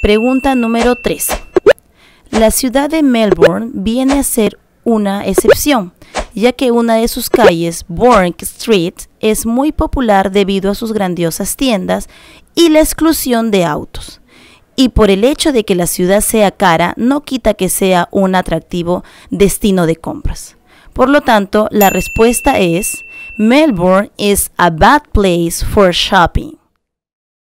Pregunta número 13. La ciudad de Melbourne viene a ser una excepción, ya que una de sus calles, Bourke Street, es muy popular debido a sus grandiosas tiendas y la exclusión de autos. Y por el hecho de que la ciudad sea cara, no quita que sea un atractivo destino de compras. Por lo tanto, la respuesta es, Melbourne is a bad place for shopping.